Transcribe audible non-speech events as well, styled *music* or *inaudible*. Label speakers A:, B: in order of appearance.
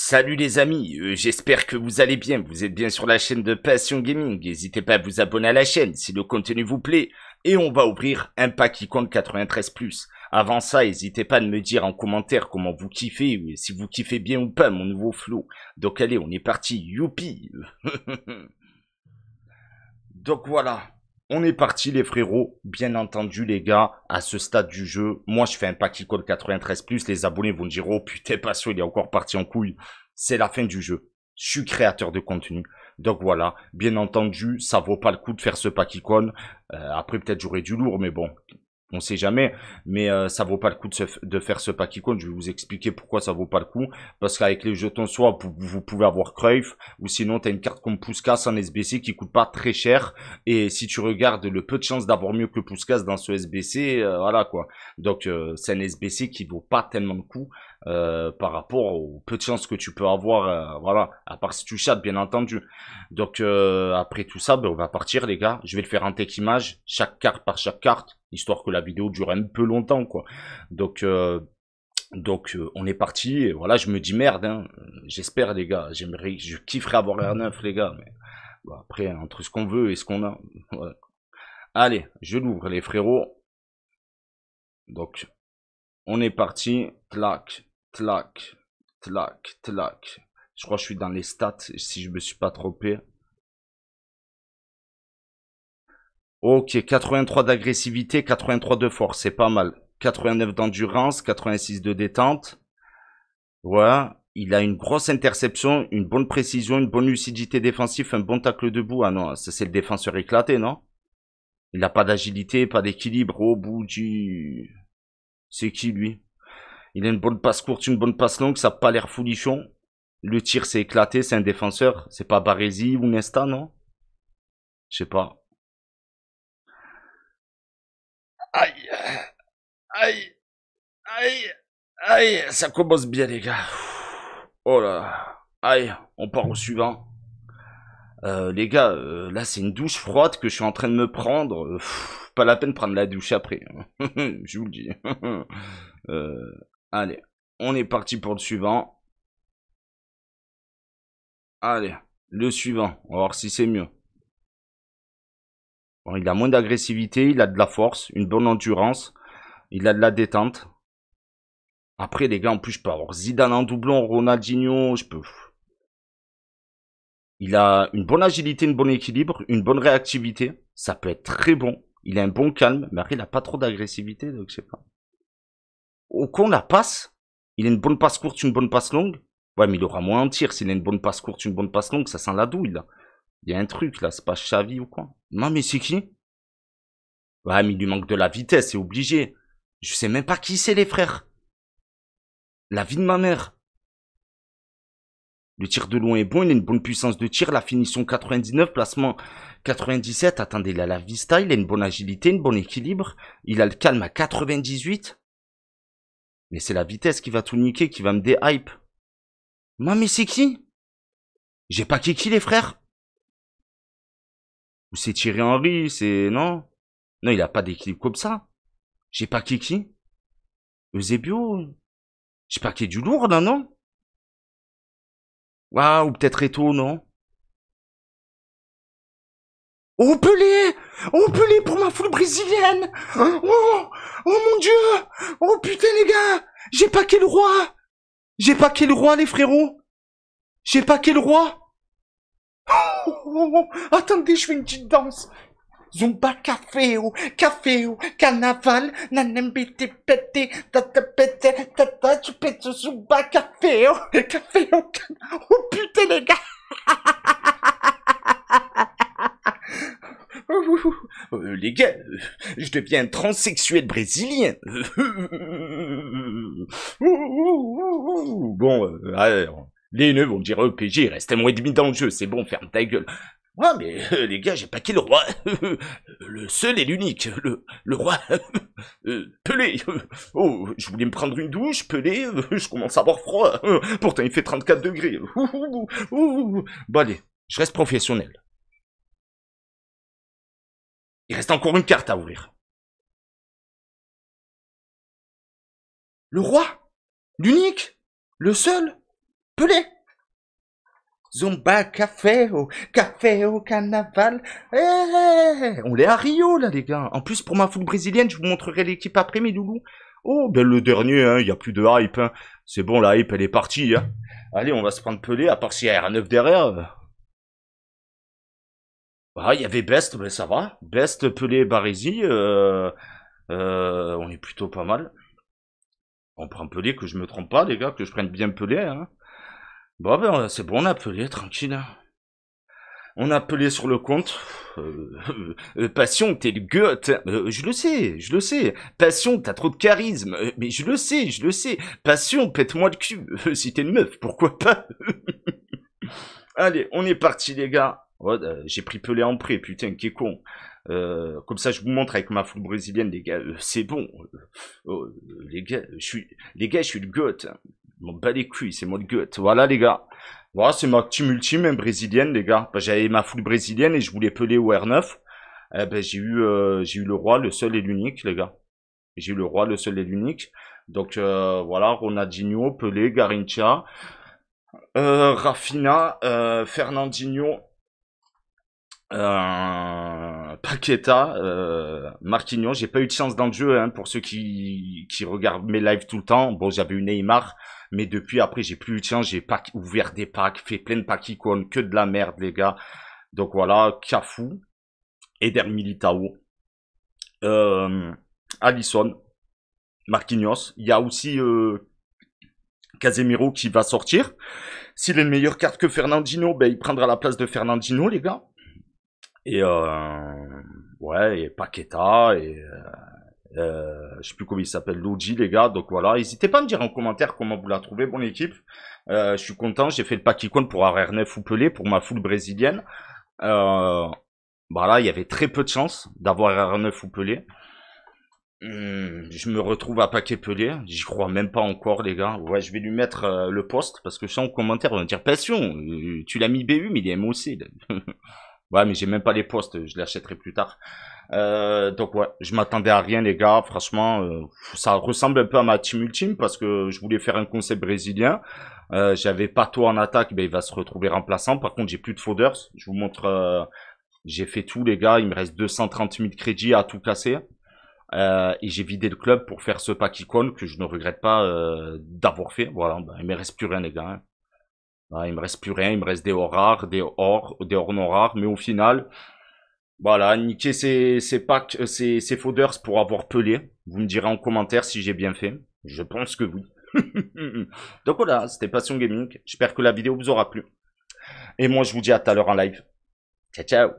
A: Salut les amis, euh, j'espère que vous allez bien, vous êtes bien sur la chaîne de Passion Gaming, n'hésitez pas à vous abonner à la chaîne si le contenu vous plaît, et on va ouvrir un pack qui compte 93+. Avant ça, n'hésitez pas à me dire en commentaire comment vous kiffez, euh, si vous kiffez bien ou pas mon nouveau flow. Donc allez, on est parti, youpi *laughs* Donc voilà, on est parti les frérots, bien entendu les gars, à ce stade du jeu, moi je fais un paquet code 93+, les abonnés vont dire « Oh putain, pas sûr il est encore parti en couille ». C'est la fin du jeu, je suis créateur de contenu. Donc voilà, bien entendu, ça vaut pas le coup de faire ce paquicon. Euh, après, peut-être j'aurais du lourd, mais bon, on sait jamais, mais euh, ça vaut pas le coup de, faire ce pack icône. Je vais vous expliquer pourquoi ça vaut pas le coup. Parce qu'avec les jetons soit vous, pouvez avoir Cruyff, ou sinon tu as une carte comme Pouskas en SBC qui coûte pas très cher. Et si tu regardes le peu de chances d'avoir mieux que Pouskas dans ce SBC, euh, voilà quoi. Donc euh, c'est un SBC qui vaut pas tellement de coup par rapport au peu de chances que tu peux avoir, voilà, à part si tu chattes bien entendu. Donc après tout ça, ben, on va partir les gars. Je vais le faire en tech image, chaque carte par chaque carte histoire que la vidéo dure un peu longtemps, quoi. Donc, euh, donc euh, on est parti, et voilà, je me dis merde, hein, j'espère les gars, j'aimerais, je kifferais avoir un 9 les gars, mais après, entre ce qu'on veut et ce qu'on a, *laughs* Allez, je l'ouvre les frérots. Donc, on est parti, clac, clac, tlac, tlac, Je crois que je suis dans les stats, si je me suis pas trompé. Ok, 83 d'agressivité, 83 de force, c'est pas mal. 89 d'endurance, 86 de détente. Voilà, il a une grosse interception, une bonne précision, une bonne lucidité défensive, un bon tacle debout. Ah non, c'est le défenseur éclaté, non Il n'a pas d'agilité, pas d'équilibre au bout du... C'est qui lui Il a une bonne passe courte, une bonne passe longue, ça n'a pas l'air foulichon. Le tir c'est éclaté, c'est un défenseur. C'est pas Baresi ou Nesta, non Je sais pas. Aïe Aïe Aïe Aïe Ça commence bien, les gars. Oh là Aïe On part au suivant. Euh, les gars, euh, là c'est une douche froide que je suis en train de me prendre. Euh, pas la peine de prendre la douche après. Hein. *laughs* je vous le dis. *laughs* allez, on est parti pour le suivant. Allez, le suivant. On va voir si c'est mieux il a moins d'agressivité, il a de la force, une bonne endurance, il a de la détente. Après, les gars, en plus, je peux avoir Zidane en doublon, Ronaldinho, je peux. Il a une bonne agilité, une bonne équilibre, une bonne réactivité. Ça peut être très bon. Il a un bon calme, mais après, il n'a pas trop d'agressivité, donc je sais pas. Au con, la passe. Il a une bonne passe courte, une bonne passe longue. Ouais, mais il aura moins en tir. S'il a une bonne passe courte, une bonne passe longue, ça sent la douille, là. Il y a un truc là, c'est pas Chavi ou quoi Non mais c'est qui Ouais mais il lui manque de la vitesse, c'est obligé. Je sais même pas qui c'est les frères. La vie de ma mère. Le tir de loin est bon, il a une bonne puissance de tir, la finition 99, placement 97. Attendez, il a la vista, il a une bonne agilité, une bonne équilibre. Il a le calme à 98. Mais c'est la vitesse qui va tout niquer, qui va me déhype. Non mais c'est qui J'ai pas kiki les frères ou c'est Thierry Henry, c'est... Non Non, il a pas d'équilibre comme ça. J'ai pas Kiki. Eusebio. J'ai pas du lourd, là, non Waouh, ou peut-être Eto, non les On peut les pour ma foule brésilienne oh! oh mon Dieu Oh, putain, les gars J'ai pas le roi J'ai pas le roi, les frérots J'ai pas le roi attendez, je fais une petite danse. Zumba café ou café ou carnaval, nanembete pété, tata pété, tata tu pètes zumba café caféo, café oh putain les gars. les gars, je deviens transsexuel brésilien. bon, les nœuds vont dire, EPG, oh, restez reste un mois et demi dans le jeu, c'est bon, ferme ta gueule. Ouais, mais euh, les gars, j'ai pas qui le roi. *laughs* le seul et l'unique. Le, roi. *laughs* Euh, pelé. *laughs* Oh, je voulais me prendre une douche, Pelé. je commence à avoir froid. Pourtant, il fait 34 degrés. Bon, allez, je reste professionnel. Il reste encore une carte à ouvrir. Le roi L'unique Le seul Pelé Zumba, café, au café, au carnaval. Eh, eh, on est à Rio, là, les gars. En plus, pour ma foule brésilienne, je vous montrerai l'équipe après mes loulous. Oh, ben le dernier, hein, il n'y a plus de hype. Hein. C'est bon, la hype, elle est partie. Hein. Allez, on va se prendre pelé, à part s'il y a R9 derrière. Ah, il y avait Best, mais ben, ça va. Best, Pelé, Barési, euh, euh, on est plutôt pas mal. On prend Pelé, que je me trompe pas, les gars, que je prenne bien Pelé. Hein. Bon, ben, c'est bon, on a appelé, tranquille. Hein. On a appelé sur le compte. Euh, *laughs* euh, passion, t'es le goth. Hein. Euh, je le sais, je le sais. Passion, t'as trop de charisme. mais je le sais, je le sais. Passion, pète-moi le cul. si t'es une meuf, pourquoi pas *laughs* Allez, on est parti, les gars. Oh, j'ai pris Pelé en prêt, putain, qui est con. comme ça, je vous montre avec ma foule brésilienne, les gars. c'est bon. Oh, les gars, je suis, les gars, je suis le hein. Mon bel c'est mon gut. Voilà, les gars. Voilà, c'est ma team ultime, hein, brésilienne, les gars. bah J'avais ma foule brésilienne et je voulais peler au R9. Eh ben, j'ai eu, euh, j'ai eu le roi, le seul et l'unique, les gars. J'ai eu le roi, le seul et l'unique. Donc, euh, voilà, Ronaldinho, Pelé, Garincha, euh, Rafinha, euh, Fernandinho, euh, Paqueta, euh, j'ai pas eu de chance dans le jeu hein, pour ceux qui, qui regardent mes lives tout le temps. Bon, j'avais une Neymar, mais depuis, après, j'ai plus eu de J'ai pas ouvert des packs, fait plein de packs icônes, que de la merde, les gars. Donc voilà, Cafu, Eder Militao, euh, Allison, Marquinhos. Il y a aussi euh, Casemiro qui va sortir. S'il est une meilleure carte que Fernandino, ben, il prendra la place de Fernandino, les gars. Et euh, ouais, et Paqueta, et, euh, euh, je sais plus comment il s'appelle, Luigi, les gars. Donc voilà, n'hésitez pas à me dire en commentaire comment vous la trouvez, mon équipe. Euh, je suis content, j'ai fait le paquet icône pour RR9 ou Pelé, pour ma foule brésilienne. voilà, euh, bah il y avait très peu de chance d'avoir RR9 ou Pelé. Hmm, je me retrouve à paquet Pelé, j'y crois même pas encore les gars. Ouais, je vais lui mettre le poste parce que je sens en commentaire on va me dire passion, tu l'as mis BU mais il est MOC. *laughs* Ouais, mais j'ai même pas les postes, je les achèterai plus tard. Euh, donc ouais, je m'attendais à rien les gars, franchement, euh, ça ressemble un peu à ma team ultime parce que je voulais faire un concept brésilien. Euh, J'avais Pato en attaque, mais il va se retrouver remplaçant. Par contre, j'ai plus de folders. Je vous montre, euh, j'ai fait tout les gars, il me reste 230 000 crédits à tout casser. et j'ai vidé le club pour faire ce pack icône que je ne regrette pas d'avoir fait. Voilà, ben, il me reste plus rien les gars. Hein. Ah, il me reste plus rien, il me reste des ors rares, des ors, des hors non rares, mais au final, voilà, niquer ces, ces packs, euh, ces, ces fodders pour avoir pelé. Vous me direz en commentaire si j'ai bien fait. Je pense que oui. *laughs* Donc voilà, c'était Passion Gaming. J'espère que la vidéo vous aura plu. Et moi, je vous dis à tout à l'heure en live. Ciao, ciao